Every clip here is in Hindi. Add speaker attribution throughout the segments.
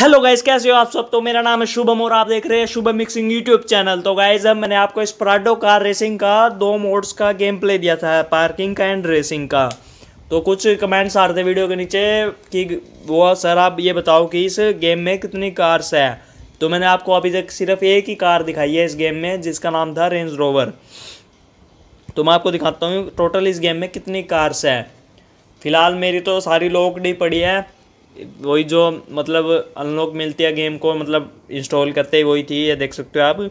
Speaker 1: हेलो गाइज कैसे हो आप सब तो मेरा नाम है शुभम और आप देख रहे हैं शुभम मिक्सिंग यूट्यूब चैनल तो गाइज अब मैंने आपको स्प्राडो कार रेसिंग का दो मोड्स का गेम प्ले दिया था पार्किंग का एंड रेसिंग का तो कुछ कमेंट्स आ रहे थे वीडियो के नीचे कि वो सर आप ये बताओ कि इस गेम में कितनी कार्स है तो मैंने आपको अभी तक सिर्फ एक ही कार दिखाई है इस गेम में जिसका नाम था रेंज रोवर तो मैं आपको दिखाता हूँ टोटल इस गेम में कितनी कार्स है फिलहाल मेरी तो सारी लोकडी पड़ी है वही जो मतलब अनलॉक मिलती है गेम को मतलब इंस्टॉल करते ही वही थी ये देख सकते हो आप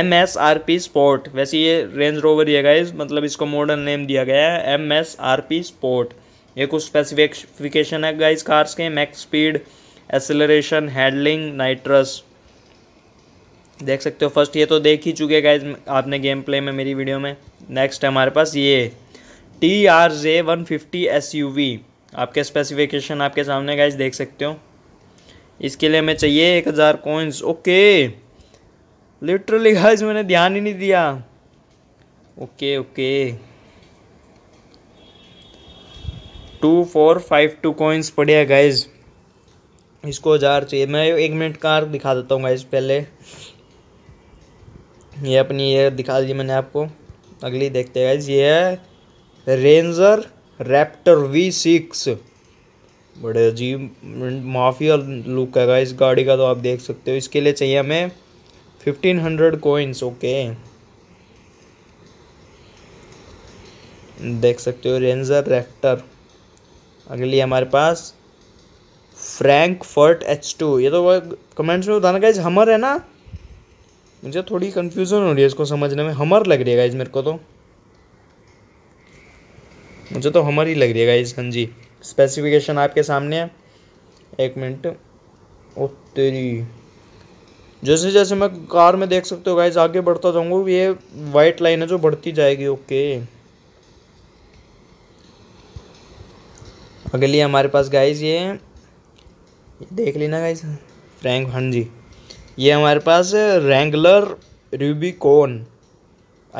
Speaker 1: M S R P sport वैसे ये रेंज रोवर ही है गाइज मतलब इसको मॉडर्न नेम दिया गया है M S R P sport ये कुछ स्पेसिफिकेशन है गाइज कार्स के max speed acceleration handling nitrous देख सकते हो फर्स्ट ये तो देख ही चुके गाइज आपने गेम प्ले में मेरी वीडियो में नेक्स्ट है हमारे पास ये T R J one fifty S U V आपके स्पेसिफिकेशन आपके सामने गाइज देख सकते हो इसके लिए हमें चाहिए एक हज़ार कोइंस ओके लिटरली गाइज मैंने ध्यान ही नहीं दिया okay okay two four five two coins पड़े हैं गाइज इसको हज़ार चाहिए मैं एक मिनट का दिखा देता हूँ गाइज पहले ये अपनी ये दिखा दी मैंने आपको अगली देखते हैं गाइज ये है रेंजर रैप्टर वी सिक्स बड़े अजीब माफिया लुक है इस गाड़ी का तो आप देख सकते हो इसके लिए चाहिए हमें फिफ्टीन हंड्रेड कोइंस ओके देख सकते हो रेंजर रैप्टर अगली हमारे पास फ्रैंक फर्ट एच टू ये तो कमेंट्स में बताना गाइज हमर है ना मुझे थोड़ी कन्फ्यूज़न हो रही है इसको समझने में हमर लग रही है गाइज मेरे को तो मुझे तो हमर ही लग रही है गाइज हाँ जी स्पेसिफिकेशन आपके सामने है एक मिनट ओ तेरी जैसे जैसे मैं कार में देख सकते हो गाइज आगे बढ़ता जाऊँगा ये वाइट लाइन है जो बढ़ती जाएगी ओके अगली हमारे पास गाइज ये देख लेना गाइज फ्रैंक हाँ जी ये हमारे पास Ruby Rubicon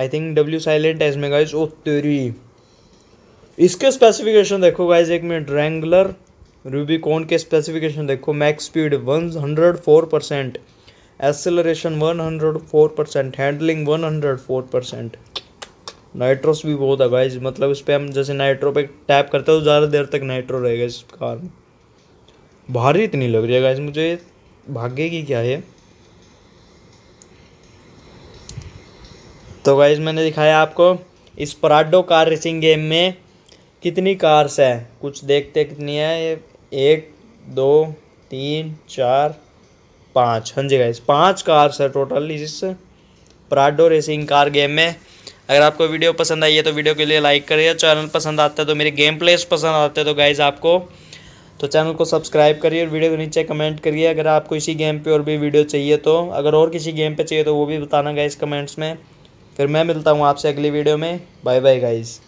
Speaker 1: I think W silent है इसमें गाइज ओ तेरी इसके स्पेसिफिकेशन देखो गाइज एक मिनट रेंगुलर कौन के स्पेसिफिकेशन देखो max speed one hundred four percent acceleration one hundred four percent handling one hundred four percent nitrous भी बहुत है गाइज मतलब इस पर हम जैसे नाइट्रो पे टैप करते हो तो ज़्यादा देर तक नाइट्रो रहेगा इस कार में भारी इतनी लग रही है गाइज मुझे भाग्य की क्या है तो गाइज मैंने दिखाया आपको इस पराडो कार रेसिंग गेम में कितनी कार्स है कुछ देखते कितनी है ये एक दो तीन चार पाँच हाँ जी गाइस पाँच कार्स है टोटल इस प्राडो रेसिंग कार गेम में अगर आपको वीडियो पसंद आई है तो वीडियो के लिए लाइक करिए चैनल पसंद आता है तो मेरे गेम प्लेस पसंद आते हैं तो गाइज़ आपको तो चैनल को सब्सक्राइब करिए और वीडियो के नीचे कमेंट करिए अगर आपको इसी गेम पे और भी वीडियो चाहिए तो अगर और किसी गेम पे चाहिए तो वो भी बताना गाइज़ कमेंट्स में फिर मैं मिलता हूँ आपसे अगली वीडियो में बाय बाय गाइज़